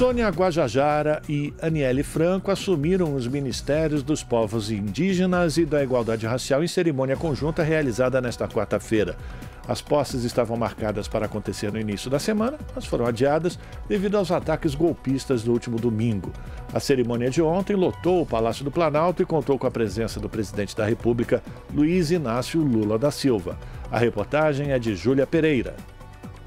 Sônia Guajajara e Aniele Franco assumiram os ministérios dos povos indígenas e da igualdade racial em cerimônia conjunta realizada nesta quarta-feira. As posses estavam marcadas para acontecer no início da semana, mas foram adiadas devido aos ataques golpistas do último domingo. A cerimônia de ontem lotou o Palácio do Planalto e contou com a presença do presidente da República, Luiz Inácio Lula da Silva. A reportagem é de Júlia Pereira.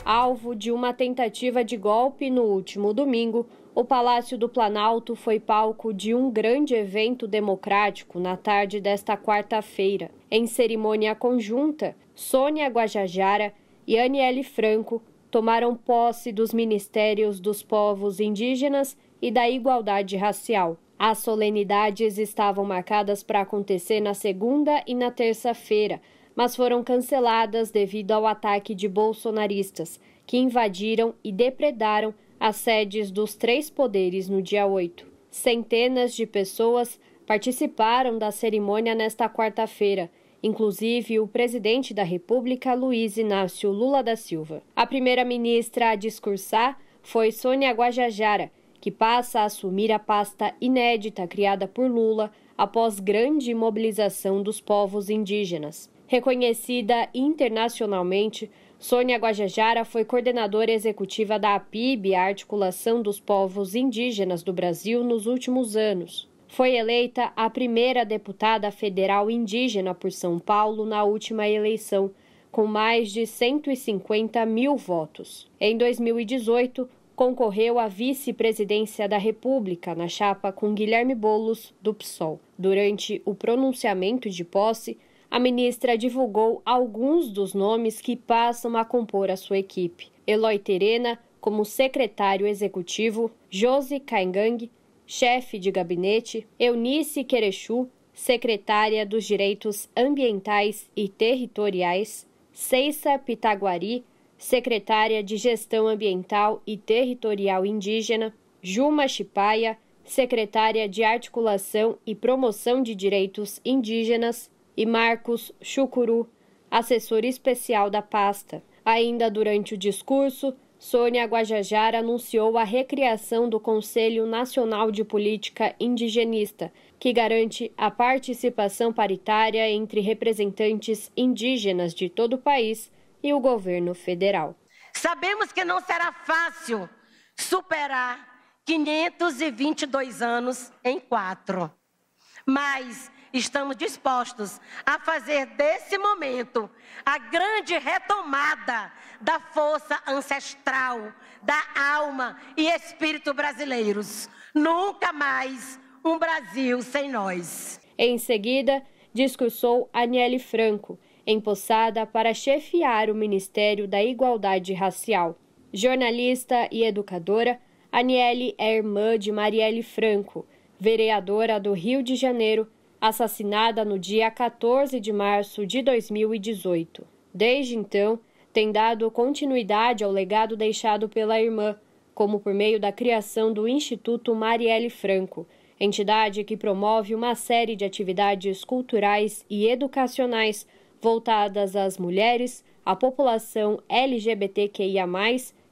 Alvo de uma tentativa de golpe no último domingo, o Palácio do Planalto foi palco de um grande evento democrático na tarde desta quarta-feira. Em cerimônia conjunta, Sônia Guajajara e Aniele Franco tomaram posse dos ministérios dos povos indígenas e da igualdade racial. As solenidades estavam marcadas para acontecer na segunda e na terça-feira, mas foram canceladas devido ao ataque de bolsonaristas, que invadiram e depredaram as sedes dos três poderes no dia 8. Centenas de pessoas participaram da cerimônia nesta quarta-feira, inclusive o presidente da República, Luiz Inácio Lula da Silva. A primeira-ministra a discursar foi Sônia Guajajara, que passa a assumir a pasta inédita criada por Lula após grande mobilização dos povos indígenas. Reconhecida internacionalmente, Sônia Guajajara foi coordenadora executiva da APIB, a Articulação dos Povos Indígenas do Brasil, nos últimos anos. Foi eleita a primeira deputada federal indígena por São Paulo na última eleição, com mais de 150 mil votos. Em 2018, concorreu à vice-presidência da República na chapa com Guilherme Bolos do PSOL. Durante o pronunciamento de posse, a ministra divulgou alguns dos nomes que passam a compor a sua equipe. Eloy Terena, como secretário executivo, Josi Kaingang, chefe de gabinete, Eunice Querechu, secretária dos Direitos Ambientais e Territoriais, Ceissa Pitaguari, secretária de Gestão Ambiental e Territorial Indígena, Juma Chipaia, secretária de Articulação e Promoção de Direitos Indígenas, e Marcos Chucuru, assessor especial da pasta. Ainda durante o discurso, Sônia Guajajara anunciou a recriação do Conselho Nacional de Política Indigenista, que garante a participação paritária entre representantes indígenas de todo o país e o governo federal. Sabemos que não será fácil superar 522 anos em quatro mas estamos dispostos a fazer desse momento a grande retomada da força ancestral, da alma e espírito brasileiros. Nunca mais um Brasil sem nós. Em seguida, discursou Aniele Franco, empossada para chefiar o Ministério da Igualdade Racial. Jornalista e educadora, Aniele é irmã de Marielle Franco vereadora do Rio de Janeiro, assassinada no dia 14 de março de 2018. Desde então, tem dado continuidade ao legado deixado pela irmã, como por meio da criação do Instituto Marielle Franco, entidade que promove uma série de atividades culturais e educacionais voltadas às mulheres, à população LGBTQIA,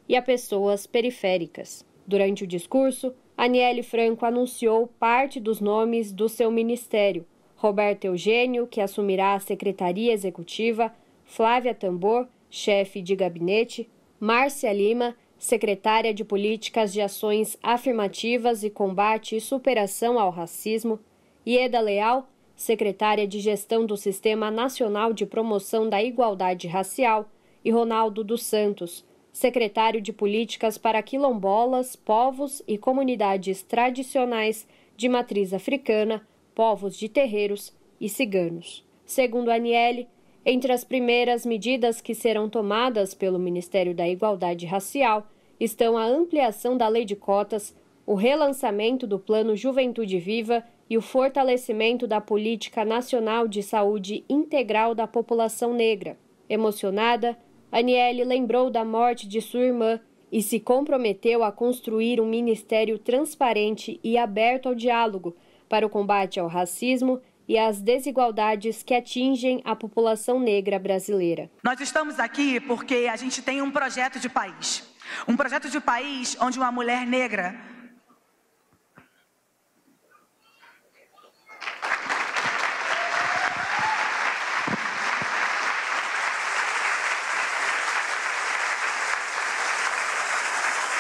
e a pessoas periféricas. Durante o discurso, Aniele Franco anunciou parte dos nomes do seu ministério. Roberto Eugênio, que assumirá a secretaria executiva, Flávia Tambor, chefe de gabinete, Márcia Lima, secretária de Políticas de Ações Afirmativas e Combate e Superação ao Racismo, e Eda Leal, secretária de Gestão do Sistema Nacional de Promoção da Igualdade Racial, e Ronaldo dos Santos, secretário de Políticas para Quilombolas, Povos e Comunidades Tradicionais de Matriz Africana, Povos de Terreiros e Ciganos. Segundo a Aniele, entre as primeiras medidas que serão tomadas pelo Ministério da Igualdade Racial estão a ampliação da lei de cotas, o relançamento do Plano Juventude Viva e o fortalecimento da Política Nacional de Saúde Integral da População Negra. Emocionada, Aniele lembrou da morte de sua irmã e se comprometeu a construir um ministério transparente e aberto ao diálogo para o combate ao racismo e às desigualdades que atingem a população negra brasileira. Nós estamos aqui porque a gente tem um projeto de país. Um projeto de país onde uma mulher negra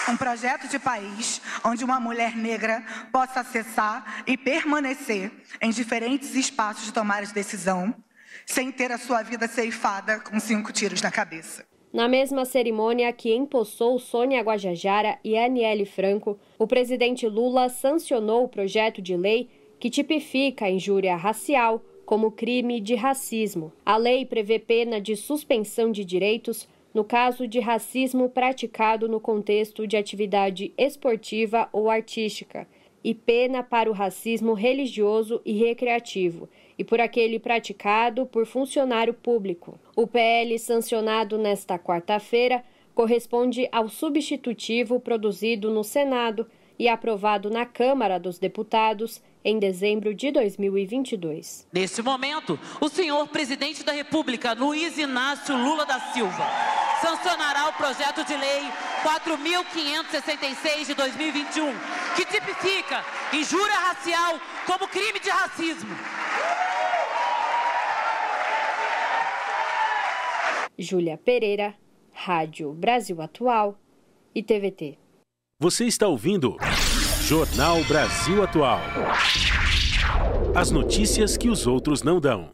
um projeto de país onde uma mulher negra possa acessar e permanecer em diferentes espaços de tomar de decisão, sem ter a sua vida ceifada com cinco tiros na cabeça. Na mesma cerimônia que empossou Sônia Guajajara e Aniele Franco, o presidente Lula sancionou o projeto de lei que tipifica a injúria racial como crime de racismo. A lei prevê pena de suspensão de direitos no caso de racismo praticado no contexto de atividade esportiva ou artística, e pena para o racismo religioso e recreativo, e por aquele praticado por funcionário público. O PL sancionado nesta quarta-feira corresponde ao substitutivo produzido no Senado e aprovado na Câmara dos Deputados em dezembro de 2022. Neste momento, o senhor presidente da República, Luiz Inácio Lula da Silva, sancionará o projeto de lei 4566 de 2021, que tipifica injúria racial como crime de racismo. Júlia Pereira, Rádio Brasil Atual e TVT. Você está ouvindo Jornal Brasil Atual. As notícias que os outros não dão.